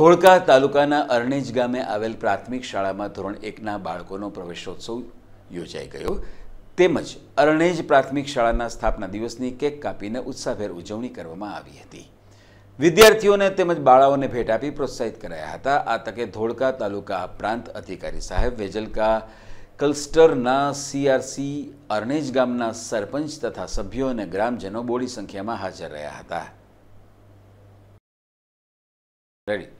ધોળકા તાલુકાના અરણેજ ગામે આવેલ પ્રાથમિક શાળામાં ધોરણ એકના બાળકોનો પ્રવેશોત્સવ યોજાઈ ગયો તેમજ અરણેજ પ્રાથમિક શાળાના સ્થાપના દિવસની કેક કાપીને ઉત્સાહભેર ઉજવણી કરવામાં આવી હતી વિદ્યાર્થીઓને તેમજ બાળાઓને ભેટ આપી પ્રોત્સાહિત કરાયા હતા આ તકે ધોળકા તાલુકા પ્રાંત અધિકારી સાહેબ વેજલકા કલ્સ્ટરના સીઆરસી અરણેજ ગામના સરપંચ તથા સભ્યો અને ગ્રામજનો બોડી સંખ્યામાં હાજર રહ્યા હતા રેડી